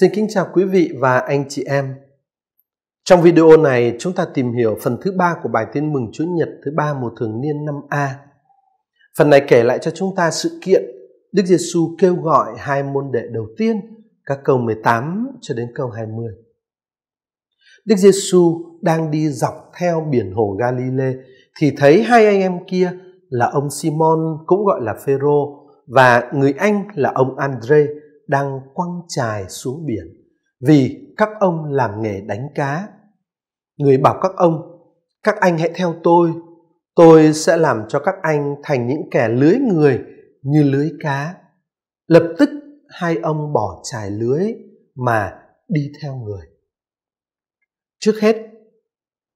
Xin kính chào quý vị và anh chị em. Trong video này, chúng ta tìm hiểu phần thứ ba của bài tin mừng Chúa Nhật thứ ba mùa thường niên năm A. Phần này kể lại cho chúng ta sự kiện Đức Giêsu kêu gọi hai môn đệ đầu tiên, các câu 18 cho đến câu 20. Đức Giêsu đang đi dọc theo biển hồ Galile thì thấy hai anh em kia là ông Simon cũng gọi là Phêrô và người anh là ông Andre đang quăng chài xuống biển vì các ông làm nghề đánh cá. Người bảo các ông, các anh hãy theo tôi, tôi sẽ làm cho các anh thành những kẻ lưới người như lưới cá. Lập tức hai ông bỏ chài lưới mà đi theo người. Trước hết,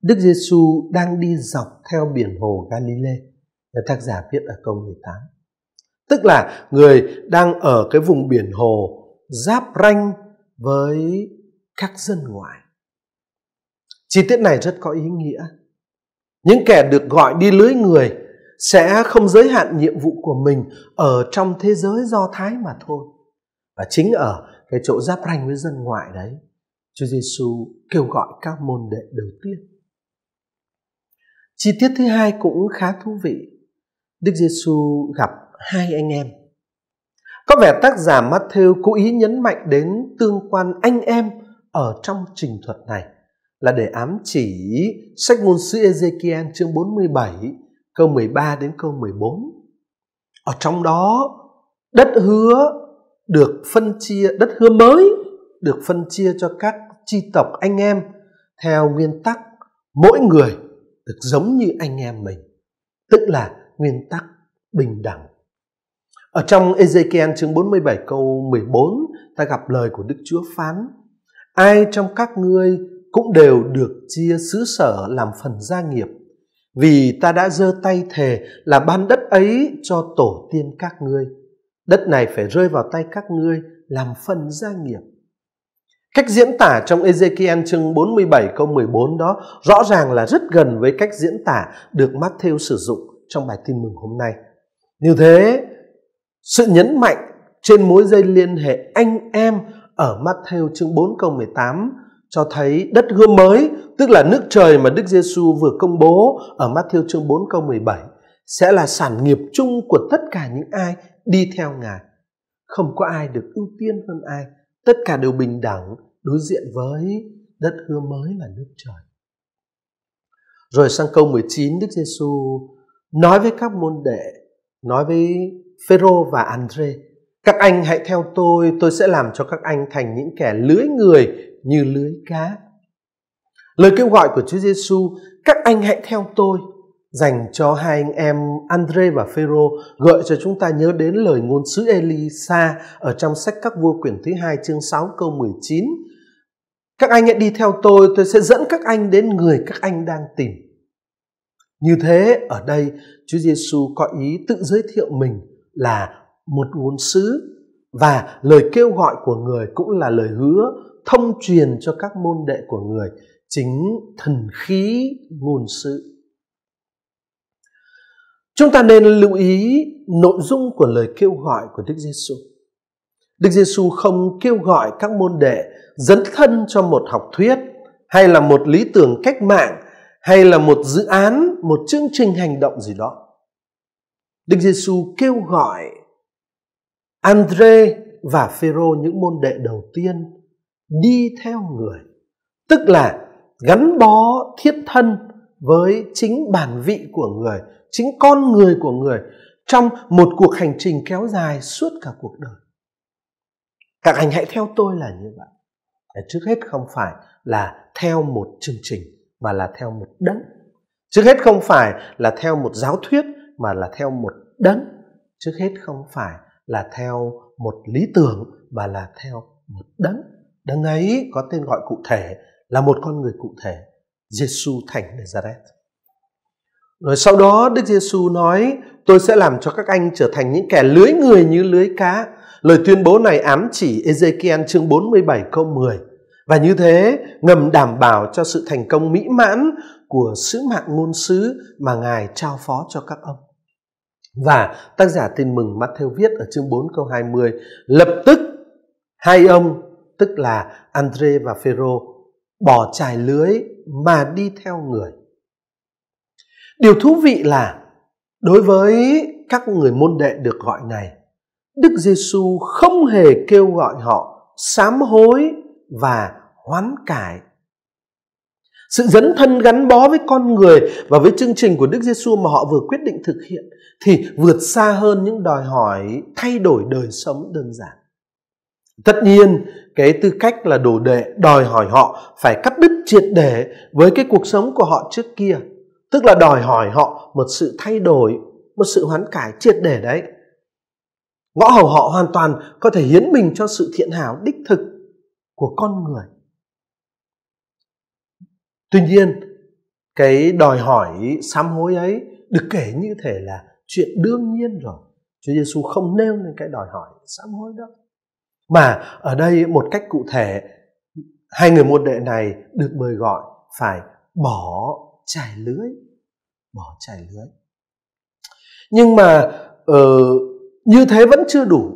Đức Giêsu đang đi dọc theo biển hồ Galilee, được tác giả viết ở câu 18 tức là người đang ở cái vùng biển hồ giáp ranh với các dân ngoại chi tiết này rất có ý nghĩa những kẻ được gọi đi lưới người sẽ không giới hạn nhiệm vụ của mình ở trong thế giới do thái mà thôi và chính ở cái chỗ giáp ranh với dân ngoại đấy Chúa Giêsu kêu gọi các môn đệ đầu tiên chi tiết thứ hai cũng khá thú vị Đức Giêsu gặp hai anh em. Có vẻ tác giả Matthew cố ý nhấn mạnh đến tương quan anh em ở trong trình thuật này là để ám chỉ sách ngôn sứ Ezekiel chương 47 câu 13 đến câu 14. Ở trong đó đất hứa được phân chia, đất hứa mới được phân chia cho các chi tộc anh em theo nguyên tắc mỗi người được giống như anh em mình, tức là nguyên tắc bình đẳng ở trong Ezekiel chương 47 câu 14, ta gặp lời của Đức Chúa phán: Ai trong các ngươi cũng đều được chia xứ sở làm phần gia nghiệp, vì ta đã giơ tay thề là ban đất ấy cho tổ tiên các ngươi. Đất này phải rơi vào tay các ngươi làm phần gia nghiệp. Cách diễn tả trong Ezekiel chương 47 câu 14 đó rõ ràng là rất gần với cách diễn tả được Matthew sử dụng trong bài tin mừng hôm nay. Như thế, sự nhấn mạnh trên mối dây liên hệ anh em ở Matthew chương 4 câu 18 cho thấy đất hứa mới, tức là nước trời mà Đức Giêsu vừa công bố ở Matthew chương 4 câu 17 sẽ là sản nghiệp chung của tất cả những ai đi theo Ngài. Không có ai được ưu tiên hơn ai, tất cả đều bình đẳng đối diện với đất hứa mới là nước trời. Rồi sang câu 19 Đức Giêsu nói với các môn đệ, nói với Phêrô và Andre, các anh hãy theo tôi, tôi sẽ làm cho các anh thành những kẻ lưới người như lưới cá. Lời kêu gọi của Chúa Giêsu, các anh hãy theo tôi, dành cho hai anh em Andre và Phêrô gợi cho chúng ta nhớ đến lời ngôn sứ Elisa ở trong sách các vua quyển thứ hai chương 6 câu 19. Các anh hãy đi theo tôi, tôi sẽ dẫn các anh đến người các anh đang tìm. Như thế, ở đây Chúa Giêsu có ý tự giới thiệu mình là một ngôn sứ và lời kêu gọi của người cũng là lời hứa thông truyền cho các môn đệ của người chính thần khí ngôn sứ chúng ta nên lưu ý nội dung của lời kêu gọi của Đức Giêsu. Đức Giêsu không kêu gọi các môn đệ dấn thân cho một học thuyết hay là một lý tưởng cách mạng hay là một dự án, một chương trình hành động gì đó. Đức Giêsu kêu gọi Andre và Phêrô những môn đệ đầu tiên đi theo người, tức là gắn bó thiết thân với chính bản vị của người, chính con người của người trong một cuộc hành trình kéo dài suốt cả cuộc đời. Các anh hãy theo tôi là như vậy. Trước hết không phải là theo một chương trình mà là theo một đấng. Trước hết không phải là theo một giáo thuyết mà là theo một đấng trước hết không phải là theo một lý tưởng mà là theo một đấng đấng ấy có tên gọi cụ thể là một con người cụ thể Giêsu thành Nazareth rồi sau đó Đức Giêsu nói tôi sẽ làm cho các anh trở thành những kẻ lưới người như lưới cá lời tuyên bố này ám chỉ Ezekiel chương 47 câu 10 và như thế ngầm đảm bảo cho sự thành công mỹ mãn của sứ mạng ngôn sứ mà Ngài trao phó cho các ông. Và tác giả tin mừng Matthew viết ở chương 4 câu 20, lập tức hai ông, tức là Andre và Phêrô bỏ trải lưới mà đi theo người. Điều thú vị là đối với các người môn đệ được gọi này, Đức Giêsu không hề kêu gọi họ sám hối và hoán cải sự dấn thân gắn bó với con người và với chương trình của Đức Giêsu mà họ vừa quyết định thực hiện thì vượt xa hơn những đòi hỏi thay đổi đời sống đơn giản. Tất nhiên, cái tư cách là đồ đệ đòi hỏi họ phải cắt đứt triệt để với cái cuộc sống của họ trước kia, tức là đòi hỏi họ một sự thay đổi, một sự hoán cải triệt để đấy. Ngõ hầu họ hoàn toàn có thể hiến mình cho sự thiện hảo đích thực của con người tuy nhiên cái đòi hỏi sám hối ấy được kể như thể là chuyện đương nhiên rồi Chúa Giêsu không nêu lên cái đòi hỏi sám hối đó mà ở đây một cách cụ thể hai người môn đệ này được mời gọi phải bỏ trải lưới bỏ trải lưới nhưng mà uh, như thế vẫn chưa đủ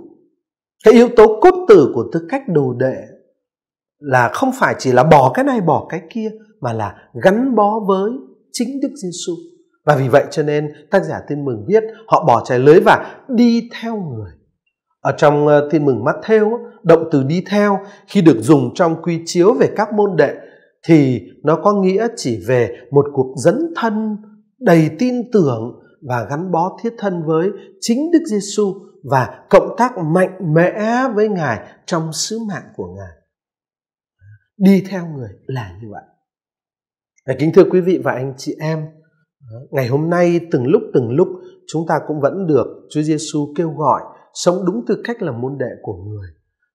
cái yếu tố cốt tử của tư cách đồ đệ là không phải chỉ là bỏ cái này bỏ cái kia mà là gắn bó với chính Đức Giêsu. Và vì vậy cho nên tác giả Tin Mừng viết họ bỏ trái lưới và đi theo người. Ở trong ờ, Tin Mừng mắt theo, động từ đi theo khi được dùng trong quy chiếu về các môn đệ thì nó có nghĩa chỉ về một cuộc dẫn thân đầy tin tưởng và gắn bó thiết thân với chính Đức Giêsu và cộng tác mạnh mẽ với Ngài trong sứ mạng của Ngài. Đi theo người là như vậy. Dạ, kính thưa quý vị và anh chị em, ờ, ngày hôm nay từng lúc từng lúc chúng ta cũng vẫn được Chúa Giêsu kêu gọi sống đúng tư cách là môn đệ của người.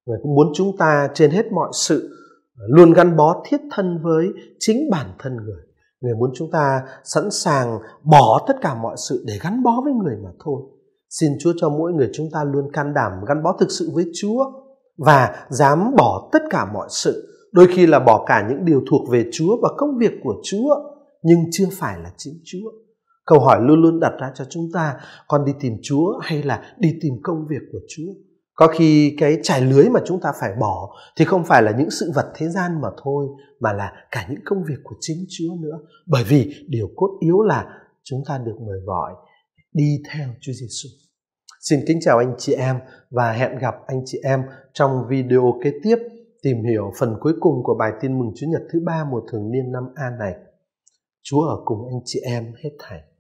Người cũng muốn chúng ta trên hết mọi sự ờ, luôn gắn bó thiết thân với chính bản thân người. Người muốn chúng ta sẵn sàng bỏ tất cả mọi sự để gắn bó với người mà thôi. Xin Chúa cho mỗi người chúng ta luôn can đảm gắn bó thực sự với Chúa và dám bỏ tất cả mọi sự đôi khi là bỏ cả những điều thuộc về Chúa và công việc của Chúa nhưng chưa phải là chính Chúa. Câu hỏi luôn luôn đặt ra cho chúng ta con đi tìm Chúa hay là đi tìm công việc của Chúa. Có khi cái trải lưới mà chúng ta phải bỏ thì không phải là những sự vật thế gian mà thôi mà là cả những công việc của chính Chúa nữa. Bởi vì điều cốt yếu là chúng ta được mời gọi đi theo Chúa Giêsu. Xin kính chào anh chị em và hẹn gặp anh chị em trong video kế tiếp tìm hiểu phần cuối cùng của bài tin mừng Chúa Nhật thứ ba mùa thường niên năm A này. Chúa ở cùng anh chị em hết thảy.